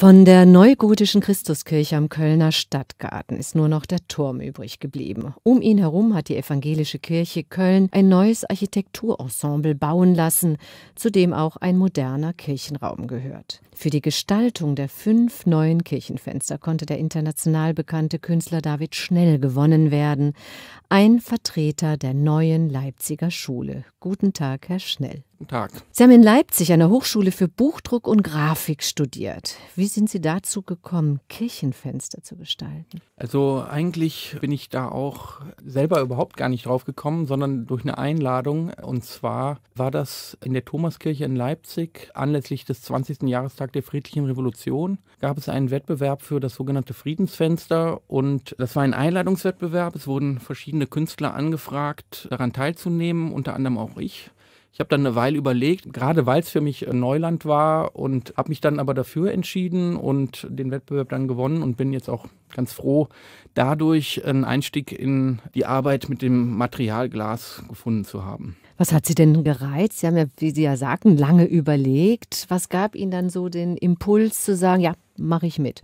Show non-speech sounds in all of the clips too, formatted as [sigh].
Von der neugotischen Christuskirche am Kölner Stadtgarten ist nur noch der Turm übrig geblieben. Um ihn herum hat die evangelische Kirche Köln ein neues Architekturensemble bauen lassen, zu dem auch ein moderner Kirchenraum gehört. Für die Gestaltung der fünf neuen Kirchenfenster konnte der international bekannte Künstler David Schnell gewonnen werden, ein Vertreter der neuen Leipziger Schule. Guten Tag, Herr Schnell. Guten Tag. Sie haben in Leipzig an der Hochschule für Buchdruck und Grafik studiert. Wie sind Sie dazu gekommen, Kirchenfenster zu gestalten? Also eigentlich bin ich da auch selber überhaupt gar nicht drauf gekommen, sondern durch eine Einladung. Und zwar war das in der Thomaskirche in Leipzig anlässlich des 20. Jahrestags der Friedlichen Revolution. Gab es einen Wettbewerb für das sogenannte Friedensfenster. Und das war ein Einladungswettbewerb. Es wurden verschiedene Künstler angefragt, daran teilzunehmen, unter anderem auch ich. Ich habe dann eine Weile überlegt, gerade weil es für mich äh, Neuland war und habe mich dann aber dafür entschieden und den Wettbewerb dann gewonnen und bin jetzt auch ganz froh, dadurch einen Einstieg in die Arbeit mit dem Materialglas gefunden zu haben. Was hat Sie denn gereizt? Sie haben ja, wie Sie ja sagten, lange überlegt. Was gab Ihnen dann so den Impuls zu sagen, ja, mache ich mit?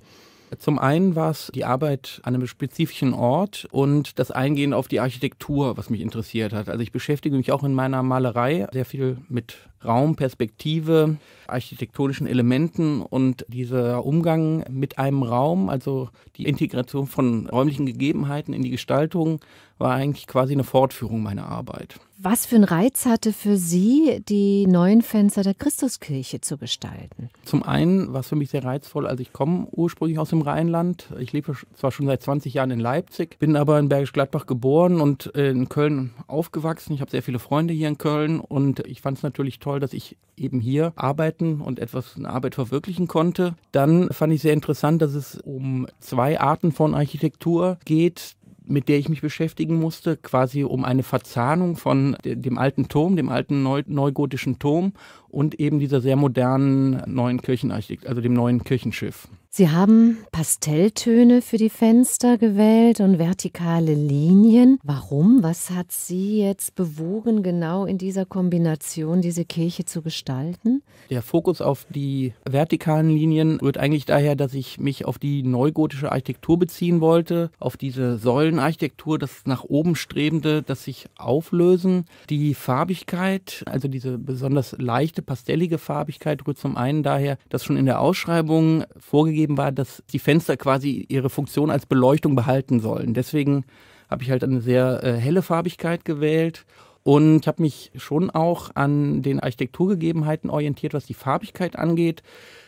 Zum einen war es die Arbeit an einem spezifischen Ort und das Eingehen auf die Architektur, was mich interessiert hat. Also ich beschäftige mich auch in meiner Malerei sehr viel mit Raum, Perspektive, architektonischen Elementen und dieser Umgang mit einem Raum, also die Integration von räumlichen Gegebenheiten in die Gestaltung, war eigentlich quasi eine Fortführung meiner Arbeit. Was für einen Reiz hatte für Sie, die neuen Fenster der Christuskirche zu gestalten? Zum einen war es für mich sehr reizvoll, also ich komme ursprünglich aus dem Rheinland. Ich lebe zwar schon seit 20 Jahren in Leipzig, bin aber in Bergisch Gladbach geboren und in Köln aufgewachsen. Ich habe sehr viele Freunde hier in Köln und ich fand es natürlich toll, toll, dass ich eben hier arbeiten und etwas in Arbeit verwirklichen konnte. Dann fand ich sehr interessant, dass es um zwei Arten von Architektur geht mit der ich mich beschäftigen musste, quasi um eine Verzahnung von dem alten Turm, dem alten neugotischen Turm und eben dieser sehr modernen neuen Kirchenarchitektur, also dem neuen Kirchenschiff. Sie haben Pastelltöne für die Fenster gewählt und vertikale Linien. Warum? Was hat Sie jetzt bewogen, genau in dieser Kombination diese Kirche zu gestalten? Der Fokus auf die vertikalen Linien rührt eigentlich daher, dass ich mich auf die neugotische Architektur beziehen wollte, auf diese Säulenarchitektur, das nach oben strebende, das sich auflösen, die Farbigkeit, also diese besonders leichte pastellige Farbigkeit rührt zum einen daher, dass schon in der Ausschreibung vorgegeben war, dass die Fenster quasi ihre Funktion als Beleuchtung behalten sollen. Deswegen habe ich halt eine sehr äh, helle Farbigkeit gewählt und ich habe mich schon auch an den Architekturgegebenheiten orientiert, was die Farbigkeit angeht.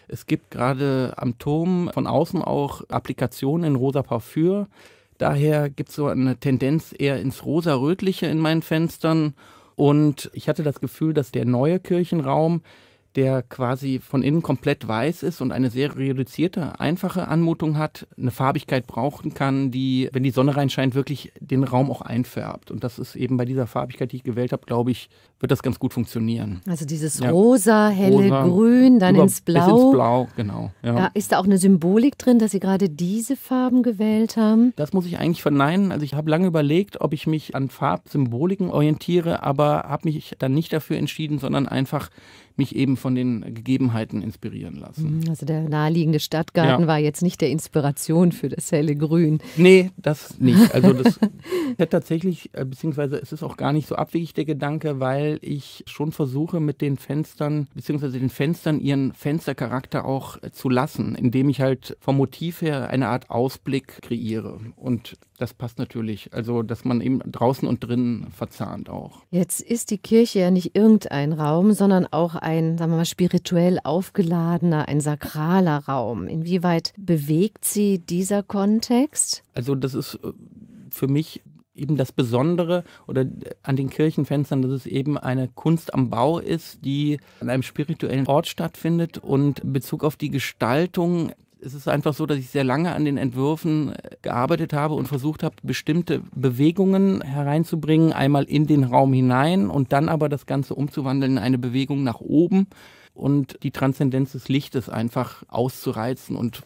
Es gibt gerade am Turm von außen auch Applikationen in rosa Parfüm. Daher gibt es so eine Tendenz eher ins rosa-rötliche in meinen Fenstern und ich hatte das Gefühl, dass der neue Kirchenraum der quasi von innen komplett weiß ist und eine sehr reduzierte, einfache Anmutung hat, eine Farbigkeit brauchen kann, die, wenn die Sonne reinscheint, wirklich den Raum auch einfärbt. Und das ist eben bei dieser Farbigkeit, die ich gewählt habe, glaube ich, wird das ganz gut funktionieren. Also dieses ja. rosa, helle rosa, Grün, dann ins Blau. ins Blau, genau. Ja. Ja, ist da auch eine Symbolik drin, dass Sie gerade diese Farben gewählt haben? Das muss ich eigentlich verneinen. Also ich habe lange überlegt, ob ich mich an Farbsymboliken orientiere, aber habe mich dann nicht dafür entschieden, sondern einfach mich eben von den Gegebenheiten inspirieren lassen. Mhm, also der naheliegende Stadtgarten ja. war jetzt nicht der Inspiration für das helle Grün. Nee, das nicht. Also das hat [laughs] tatsächlich, äh, beziehungsweise es ist auch gar nicht so abwegig der Gedanke, weil ich schon versuche mit den Fenstern, beziehungsweise den Fenstern ihren Fenstercharakter auch äh, zu lassen, indem ich halt vom Motiv her eine Art Ausblick kreiere. Und das passt natürlich. Also, dass man eben draußen und drinnen verzahnt auch. Jetzt ist die Kirche ja nicht irgendein Raum, sondern auch ein, sagen wir mal, spirituell aufgeladener, ein sakraler Raum. Inwieweit bewegt sie dieser Kontext? Also, das ist äh, für mich eben das Besondere oder an den Kirchenfenstern, dass es eben eine Kunst am Bau ist, die an einem spirituellen Ort stattfindet und in Bezug auf die Gestaltung es ist einfach so, dass ich sehr lange an den Entwürfen äh, gearbeitet habe und versucht habe, bestimmte Bewegungen hereinzubringen, einmal in den Raum hinein und dann aber das Ganze umzuwandeln in eine Bewegung nach oben und die Transzendenz des Lichtes einfach auszureizen und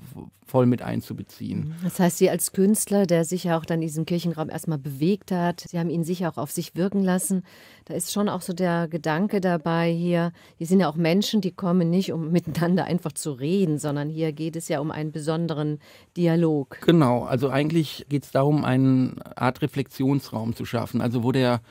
voll mit einzubeziehen. Das heißt, Sie als Künstler, der sich ja auch dann in diesem Kirchenraum erstmal bewegt hat, Sie haben ihn sicher auch auf sich wirken lassen. Da ist schon auch so der Gedanke dabei hier, hier sind ja auch Menschen, die kommen nicht, um [laughs] miteinander einfach zu reden, sondern hier geht es ja um einen besonderen Dialog. Genau, also eigentlich geht es darum, eine Art Reflexionsraum zu schaffen, also wo der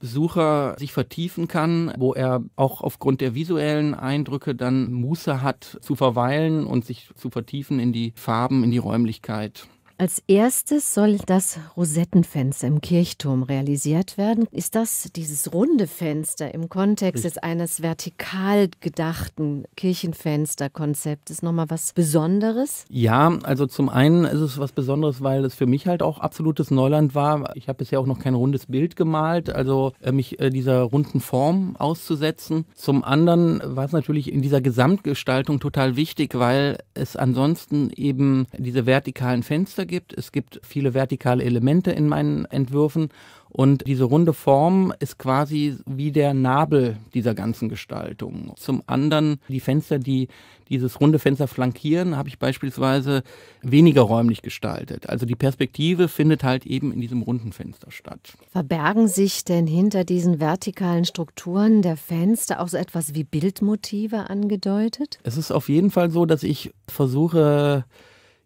Besucher sich vertiefen kann, wo er auch aufgrund der visuellen Eindrücke dann Muße hat zu verweilen und sich zu vertiefen in die Farben, in die Räumlichkeit. Als erstes soll das Rosettenfenster im Kirchturm realisiert werden. Ist das dieses runde Fenster im Kontext jetzt eines vertikal gedachten Kirchenfensterkonzeptes nochmal was Besonderes? Ja, also zum einen ist es was Besonderes, weil es für mich halt auch absolutes Neuland war. Ich habe bisher auch noch kein rundes Bild gemalt, also äh, mich äh, dieser runden Form auszusetzen. Zum anderen war es natürlich in dieser Gesamtgestaltung total wichtig, weil es ansonsten eben diese vertikalen Fenster gibt. Es gibt viele vertikale Elemente in meinen Entwürfen und diese runde Form ist quasi wie der Nabel dieser ganzen Gestaltung. Zum anderen die Fenster, die dieses runde Fenster flankieren, habe ich beispielsweise weniger räumlich gestaltet. Also die Perspektive findet halt eben in diesem runden Fenster statt. Verbergen sich denn hinter diesen vertikalen Strukturen der Fenster auch so etwas wie Bildmotive angedeutet? Es ist auf jeden Fall so, dass ich versuche,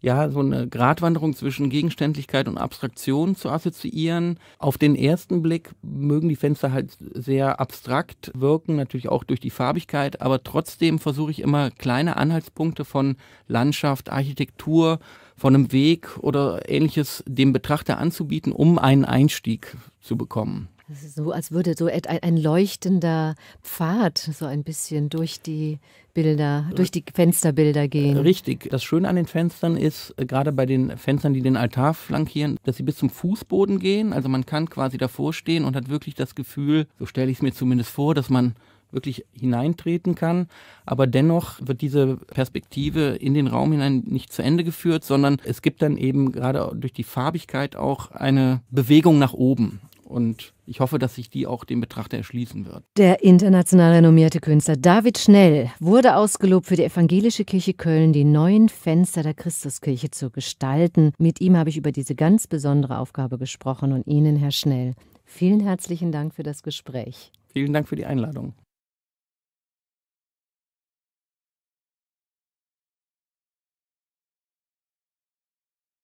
ja, so eine Gratwanderung zwischen Gegenständlichkeit und Abstraktion zu assoziieren. Auf den ersten Blick mögen die Fenster halt sehr abstrakt wirken, natürlich auch durch die Farbigkeit, aber trotzdem versuche ich immer kleine Anhaltspunkte von Landschaft, Architektur, von einem Weg oder ähnliches dem Betrachter anzubieten, um einen Einstieg zu bekommen. So als würde so ein leuchtender Pfad so ein bisschen durch die Bilder, durch die Fensterbilder gehen. Richtig. Das Schöne an den Fenstern ist, äh, gerade bei den Fenstern, die den Altar flankieren, dass sie bis zum Fußboden gehen. Also man kann quasi davor stehen und hat wirklich das Gefühl, so stelle ich es mir zumindest vor, dass man wirklich hineintreten kann. Aber dennoch wird diese Perspektive in den Raum hinein nicht zu Ende geführt, sondern es gibt dann eben gerade durch die Farbigkeit auch eine Bewegung nach oben. Und ich hoffe, dass sich die auch dem Betrachter erschließen wird. Der international renommierte Künstler David Schnell wurde ausgelobt, für die Evangelische Kirche Köln die neuen Fenster der Christuskirche zu gestalten. Mit ihm habe ich über diese ganz besondere Aufgabe gesprochen und Ihnen, Herr Schnell, vielen herzlichen Dank für das Gespräch. Vielen Dank für die Einladung.